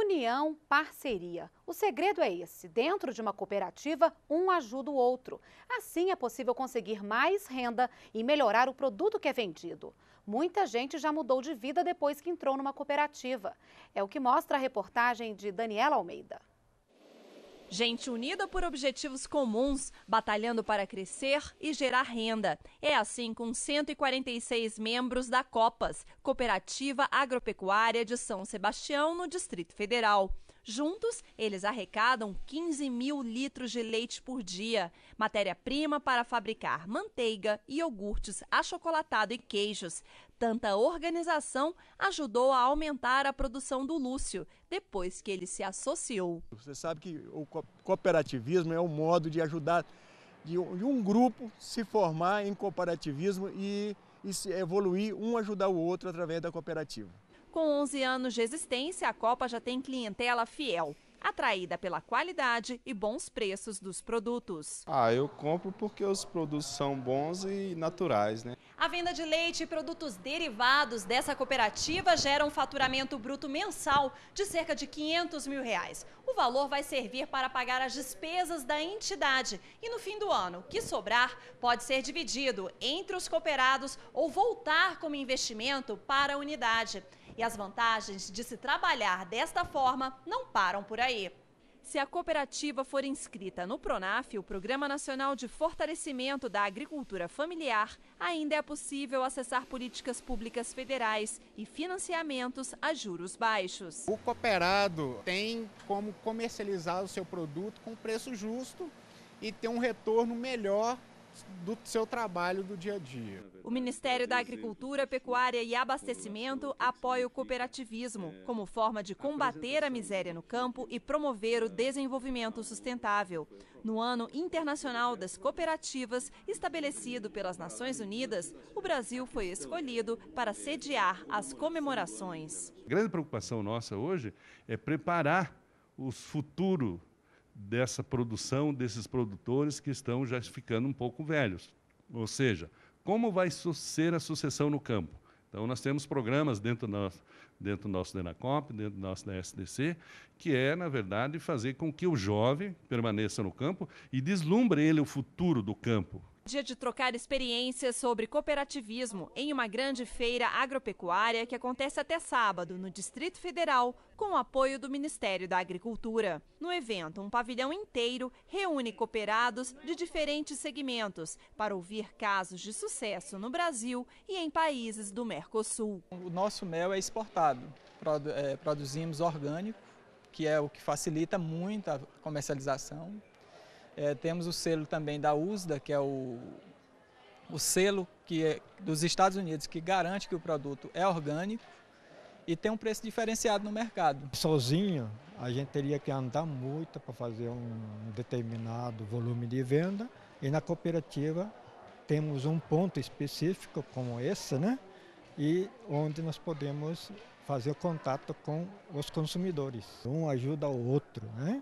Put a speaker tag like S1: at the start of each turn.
S1: união, parceria. O segredo é esse: dentro de uma cooperativa, um ajuda o outro. Assim é possível conseguir mais renda e melhorar o produto que é vendido. Muita gente já mudou de vida depois que entrou numa cooperativa. É o que mostra a reportagem de Daniela Almeida. Gente unida por objetivos comuns, batalhando para crescer e gerar renda. É assim com 146 membros da COPAS, Cooperativa Agropecuária de São Sebastião, no Distrito Federal. Juntos, eles arrecadam 15 mil litros de leite por dia, matéria-prima para fabricar manteiga, iogurtes, achocolatado e queijos. Tanta organização ajudou a aumentar a produção do Lúcio, depois que ele se associou.
S2: Você sabe que o cooperativismo é um modo de ajudar de um grupo se formar em cooperativismo e, e evoluir um ajudar o outro através da cooperativa.
S1: Com 11 anos de existência, a Copa já tem clientela fiel, atraída pela qualidade e bons preços dos produtos.
S2: Ah, eu compro porque os produtos são bons e naturais, né?
S1: A venda de leite e produtos derivados dessa cooperativa gera um faturamento bruto mensal de cerca de 500 mil reais. O valor vai servir para pagar as despesas da entidade e no fim do ano, o que sobrar pode ser dividido entre os cooperados ou voltar como investimento para a unidade. E as vantagens de se trabalhar desta forma não param por aí. Se a cooperativa for inscrita no PRONAF, o Programa Nacional de Fortalecimento da Agricultura Familiar, ainda é possível acessar políticas públicas federais e financiamentos a juros baixos. O
S2: cooperado tem como comercializar o seu produto com preço justo e ter um retorno melhor do seu trabalho do dia a dia. O
S1: Ministério da Agricultura, Pecuária e Abastecimento apoia o cooperativismo como forma de combater a miséria no campo e promover o desenvolvimento sustentável. No Ano Internacional das Cooperativas, estabelecido pelas Nações Unidas, o Brasil foi escolhido para sediar as comemorações.
S2: A grande preocupação nossa hoje é preparar o futuro dessa produção desses produtores que estão já ficando um pouco velhos. Ou seja, como vai ser a sucessão no campo? Então, nós temos programas dentro do nosso, dentro do nosso DENACOP, dentro do nosso da SDC, que é, na verdade, fazer com que o jovem permaneça no campo e deslumbre ele o futuro do campo
S1: dia de trocar experiências sobre cooperativismo em uma grande feira agropecuária que acontece até sábado no Distrito Federal, com o apoio do Ministério da Agricultura. No evento, um pavilhão inteiro reúne cooperados de diferentes segmentos para ouvir casos de sucesso no Brasil e em países do Mercosul. O nosso mel é exportado, eh, produzimos orgânico, que é o que facilita muito a comercialização é, temos o selo também da USDA, que é o, o selo que é dos Estados Unidos que garante que o produto é orgânico e tem um preço diferenciado no mercado. Sozinho, a gente teria que andar muito para fazer um determinado volume de venda e na cooperativa temos um ponto específico como esse,
S2: né? E onde nós podemos fazer contato com os consumidores. Um ajuda o outro, né?